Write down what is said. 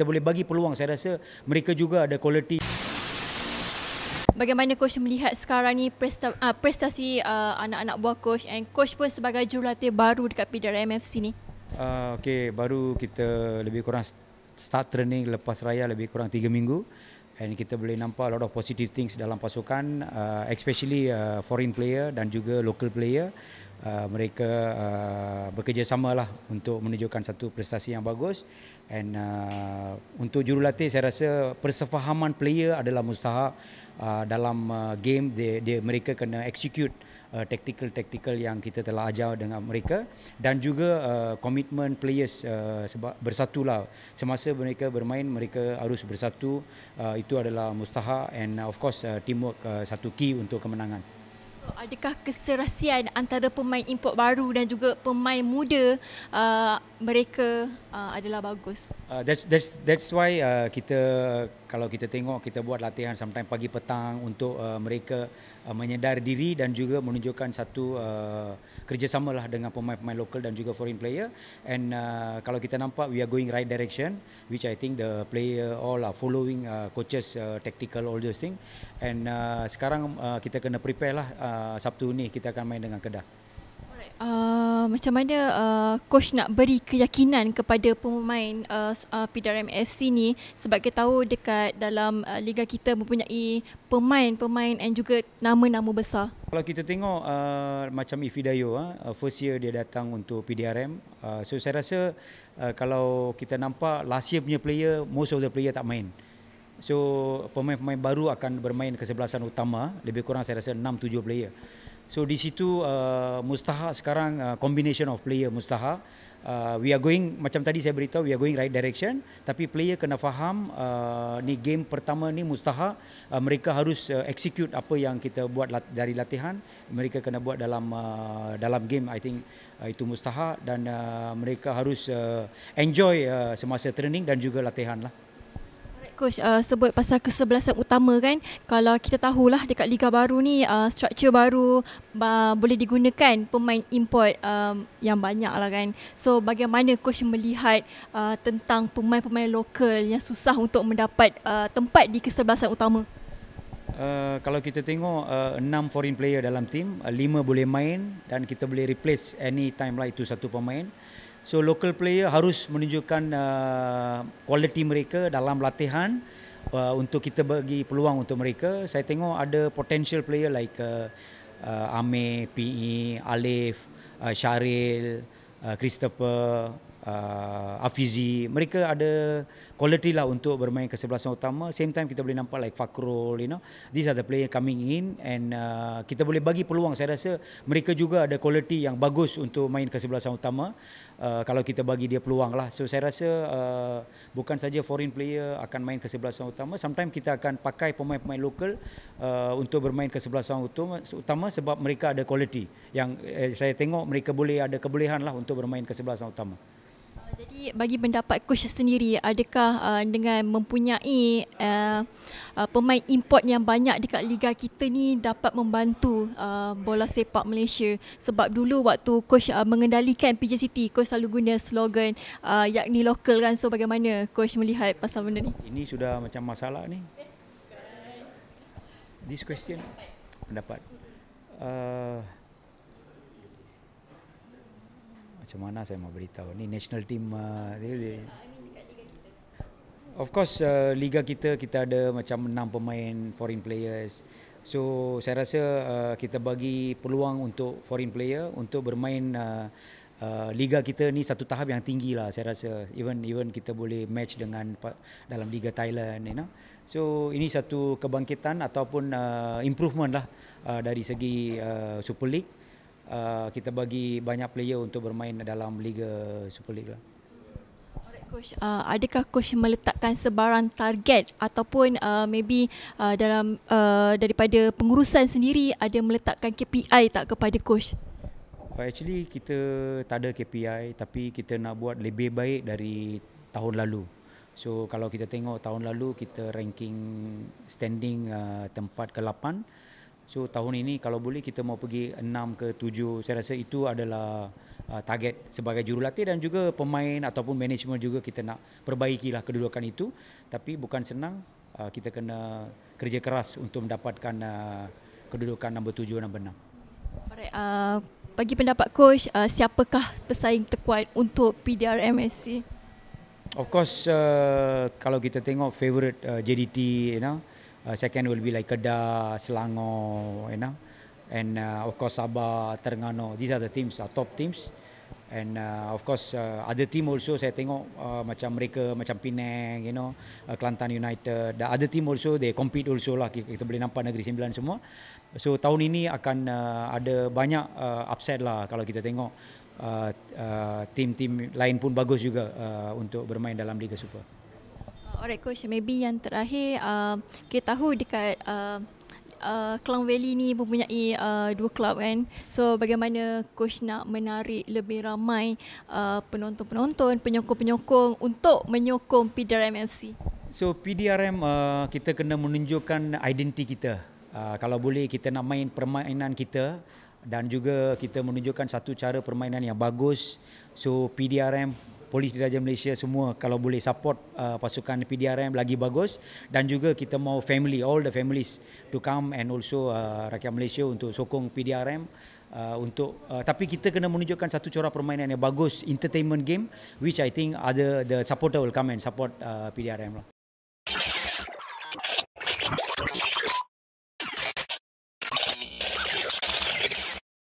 kita boleh bagi peluang saya rasa mereka juga ada kualiti. Bagaimana coach melihat sekarang ni ah, prestasi uh, anak-anak buah coach and coach pun sebagai jurulatih baru dekat PDR MFC ni? Uh, okay, baru kita lebih kurang start training lepas raya lebih kurang 3 minggu and kita boleh nampak a lot of positive things dalam pasukan uh, especially uh, foreign player dan juga local player uh, mereka uh, bekerjasama lah untuk menunjukkan satu prestasi yang bagus and uh, untuk jurulatih saya rasa persefahaman player adalah mustahak uh, dalam uh, game They dia mereka kena execute uh, Taktikal-taktikal uh, tactical yang kita telah ajar dengan mereka dan juga komitmen uh, players uh, sebab bersatulah semasa mereka bermain mereka harus bersatu uh, itu adalah mustahak and uh, of course uh, teamwork uh, satu key untuk kemenangan adakah keserasian antara pemain import baru dan juga pemain muda uh, mereka uh, adalah bagus. Uh, that's that's that's why uh, kita kalau kita tengok kita buat latihan sometimes pagi petang untuk uh, mereka uh, menyedar diri dan juga menunjukkan satu uh, kerjasama lah dengan pemain-pemain lokal dan juga foreign player. And uh, kalau kita nampak we are going right direction, which I think the player all are following uh, coaches uh, tactical all those thing. And uh, sekarang uh, kita kena prepare lah uh, Sabtu ni kita akan main dengan Kedah uh, macam mana uh, coach nak beri keyakinan kepada pemain uh, uh, PDRM FC ni sebab kita tahu dekat dalam uh, liga kita mempunyai pemain-pemain dan juga nama-nama besar. Kalau kita tengok uh, macam Ifidayo uh, uh, first year dia datang untuk PDRM uh, so saya rasa uh, kalau kita nampak last year punya player most of the player tak main. So pemain-pemain baru akan bermain kesebelasan utama lebih kurang saya rasa 6 7 player. So di situ uh, mustahak sekarang uh, combination of player mustahak. Uh, we are going macam tadi saya beritahu we are going right direction tapi player kena faham uh, ni game pertama ni mustahak uh, mereka harus uh, execute apa yang kita buat lat- dari latihan mereka kena buat dalam uh, dalam game i think uh, itu mustahak dan uh, mereka harus uh, enjoy uh, semasa training dan juga latihan lah coach uh, sebut pasal kesebelasan utama kan kalau kita tahulah dekat liga baru ni uh, structure baru uh, boleh digunakan pemain import um, yang banyak lah kan so bagaimana coach melihat uh, tentang pemain-pemain lokal yang susah untuk mendapat uh, tempat di kesebelasan utama Uh, kalau kita tengok uh, enam foreign player dalam team, uh, lima boleh main dan kita boleh replace any time lah itu satu pemain. So local player harus menunjukkan kualiti uh, mereka dalam latihan uh, untuk kita bagi peluang untuk mereka. Saya tengok ada potential player like uh, uh, Ame, PE, Alif, uh, Syaril, uh, Christopher, uh, Afizi mereka ada quality lah untuk bermain kesebelasan utama same time kita boleh nampak like Fakrul you know these are the player coming in and uh, kita boleh bagi peluang saya rasa mereka juga ada quality yang bagus untuk main kesebelasan utama uh, kalau kita bagi dia peluang lah so saya rasa uh, bukan saja foreign player akan main kesebelasan utama sometimes kita akan pakai pemain-pemain lokal uh, untuk bermain kesebelasan utama, utama sebab mereka ada quality yang eh, saya tengok mereka boleh ada kebolehan lah untuk bermain kesebelasan utama. Jadi bagi pendapat coach sendiri adakah uh, dengan mempunyai uh, uh, pemain import yang banyak dekat liga kita ni dapat membantu uh, bola sepak Malaysia sebab dulu waktu coach uh, mengendalikan PJ City coach selalu guna slogan uh, yakni local kan so bagaimana coach melihat pasal benda ni Ini sudah macam masalah ni This question pendapat uh, macam mana saya mau beritahu ni national team uh, dia, of course uh, liga kita kita ada macam enam pemain foreign players so saya rasa uh, kita bagi peluang untuk foreign player untuk bermain uh, Uh, liga kita ni satu tahap yang tinggi lah saya rasa even even kita boleh match dengan dalam liga Thailand you know so ini satu kebangkitan ataupun uh, improvement lah uh, dari segi uh, Super League uh, kita bagi banyak player untuk bermain dalam liga Super League lah. Coach, uh, adakah coach meletakkan sebarang target ataupun uh, maybe uh, dalam uh, daripada pengurusan sendiri ada meletakkan KPI tak kepada coach? Uh, actually kita tak ada KPI tapi kita nak buat lebih baik dari tahun lalu. So kalau kita tengok tahun lalu kita ranking standing uh, tempat ke-8 So tahun ini kalau boleh kita mau pergi 6 ke 7 saya rasa itu adalah uh, target sebagai jurulatih dan juga pemain ataupun manajemen juga kita nak perbaikilah kedudukan itu tapi bukan senang uh, kita kena kerja keras untuk mendapatkan uh, kedudukan nombor 7 dan nombor 6. Uh, bagi pendapat coach uh, siapakah pesaing terkuat untuk PDRM FC? Of course uh, kalau kita tengok favorite uh, JDT you know uh, second will be like Kedah, Selangor, you know, and uh, of course Sabah, Terengganu. These are the teams, are uh, top teams. And uh, of course, uh, other team also saya tengok uh, macam mereka, macam Penang, you know, uh, Kelantan United. The other team also, they compete also lah. Kita, kita boleh nampak Negeri Sembilan semua. So, tahun ini akan uh, ada banyak uh, upset lah kalau kita tengok. Uh, uh, team-team lain pun bagus juga uh, untuk bermain dalam Liga Super. Alright coach, maybe yang terakhir uh, kita tahu dekat uh, Uh, Klang Valley ni mempunyai uh, dua klub kan so bagaimana coach nak menarik lebih ramai uh, penonton-penonton penyokong-penyokong untuk menyokong PDRM FC so PDRM uh, kita kena menunjukkan identiti kita uh, kalau boleh kita nak main permainan kita dan juga kita menunjukkan satu cara permainan yang bagus so PDRM polis diraja Malaysia semua kalau boleh support uh, pasukan PDRM lagi bagus dan juga kita mau family all the families to come and also uh, rakyat Malaysia untuk sokong PDRM Uh, untuk uh, tapi kita kena menunjukkan satu corak permainan yang bagus entertainment game which i think other the supporter will come and support uh, PDRM lah